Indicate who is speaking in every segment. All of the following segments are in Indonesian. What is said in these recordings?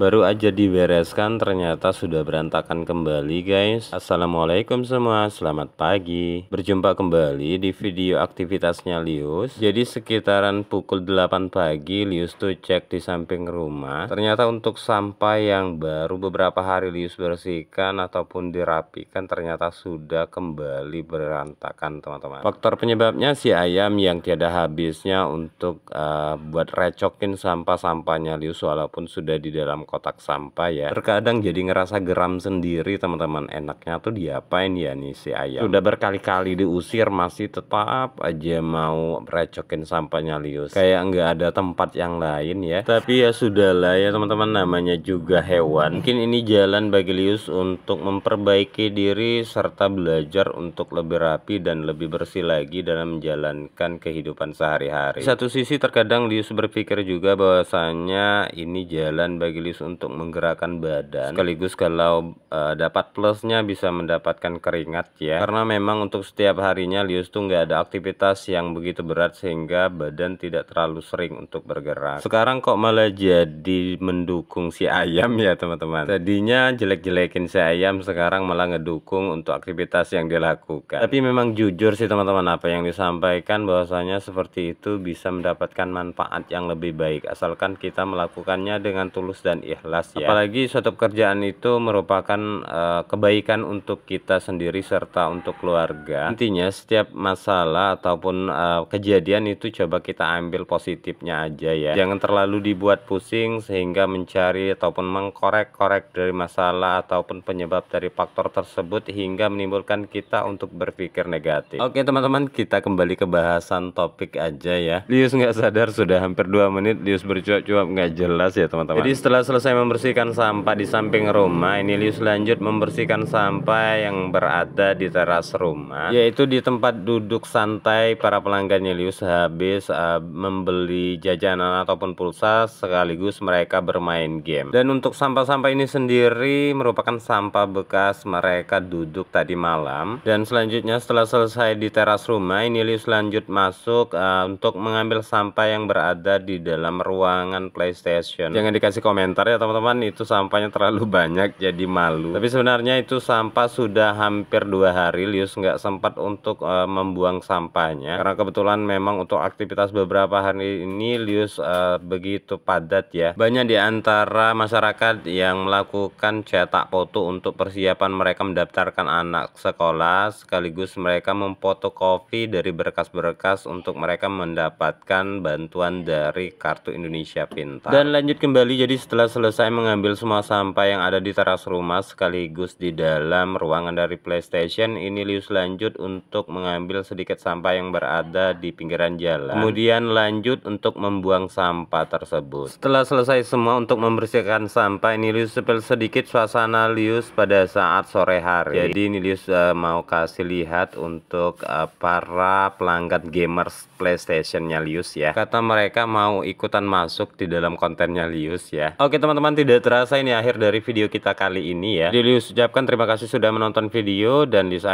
Speaker 1: Baru aja dibereskan ternyata sudah berantakan kembali guys Assalamualaikum semua selamat pagi Berjumpa kembali di video aktivitasnya Lius Jadi sekitaran pukul 8 pagi Lius tuh cek di samping rumah Ternyata untuk sampah yang baru beberapa hari Lius bersihkan ataupun dirapikan Ternyata sudah kembali berantakan teman-teman Faktor penyebabnya si ayam yang tiada habisnya untuk uh, buat recokin sampah-sampahnya Lius Walaupun sudah di dalam kotak sampah ya terkadang jadi ngerasa geram sendiri teman-teman enaknya tuh diapain ya nih si ayam sudah berkali-kali diusir masih tetap aja mau recokin sampahnya Lius kayak nggak ada tempat yang lain ya tapi ya sudahlah ya teman-teman namanya juga hewan mungkin ini jalan bagi Lius untuk memperbaiki diri serta belajar untuk lebih rapi dan lebih bersih lagi dalam menjalankan kehidupan sehari-hari satu sisi terkadang Lius berpikir juga bahwasannya ini jalan bagi Lius bagus untuk menggerakkan badan sekaligus kalau uh, dapat plusnya bisa mendapatkan keringat ya karena memang untuk setiap harinya Lius tuh nggak ada aktivitas yang begitu berat sehingga badan tidak terlalu sering untuk bergerak sekarang kok malah jadi mendukung si ayam ya teman-teman tadinya jelek-jelekin si ayam sekarang malah ngedukung untuk aktivitas yang dilakukan tapi memang jujur sih teman-teman apa yang disampaikan bahwasanya seperti itu bisa mendapatkan manfaat yang lebih baik asalkan kita melakukannya dengan tulus dan dan ikhlas ya. Apalagi suatu pekerjaan itu merupakan uh, kebaikan untuk kita sendiri serta untuk keluarga. Intinya setiap masalah ataupun uh, kejadian itu coba kita ambil positifnya aja ya. Jangan terlalu dibuat pusing sehingga mencari ataupun mengkorek-korek dari masalah ataupun penyebab dari faktor tersebut hingga menimbulkan kita untuk berpikir negatif. Oke teman-teman kita kembali ke bahasan topik aja ya. Lius nggak sadar sudah hampir dua menit Lius bercuap-cuap nggak jelas ya teman-teman. Jadi setelah selesai membersihkan sampah di samping rumah, ini Lius lanjut membersihkan sampah yang berada di teras rumah, yaitu di tempat duduk santai para pelanggan Lius habis uh, membeli jajanan ataupun pulsa sekaligus mereka bermain game. Dan untuk sampah-sampah ini sendiri merupakan sampah bekas mereka duduk tadi malam. Dan selanjutnya setelah selesai di teras rumah, ini Lius lanjut masuk uh, untuk mengambil sampah yang berada di dalam ruangan PlayStation. Jangan dikasih komentar komentar ya teman-teman itu sampahnya terlalu banyak jadi malu tapi sebenarnya itu sampah sudah hampir dua hari Lius nggak sempat untuk uh, membuang sampahnya karena kebetulan memang untuk aktivitas beberapa hari ini Lius uh, begitu padat ya banyak di antara masyarakat yang melakukan cetak foto untuk persiapan mereka mendaftarkan anak sekolah sekaligus mereka memfoto kopi dari berkas-berkas untuk mereka mendapatkan bantuan dari Kartu Indonesia Pintar dan lanjut kembali jadi setelah selesai mengambil semua sampah yang ada di teras rumah sekaligus di dalam ruangan dari PlayStation, ini Lius lanjut untuk mengambil sedikit sampah yang berada di pinggiran jalan. Kemudian lanjut untuk membuang sampah tersebut. Setelah selesai semua untuk membersihkan sampah, ini Lius sepel sedikit suasana Lius pada saat sore hari. Jadi ini Lius uh, mau kasih lihat untuk uh, para pelanggan gamers PlayStation-nya Lius ya. Kata mereka mau ikutan masuk di dalam kontennya Lius ya. Oke teman-teman tidak terasa ini akhir dari video kita kali ini ya. Jadi ucapkan terima kasih sudah menonton video dan Lius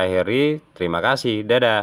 Speaker 1: terima kasih. Dadah.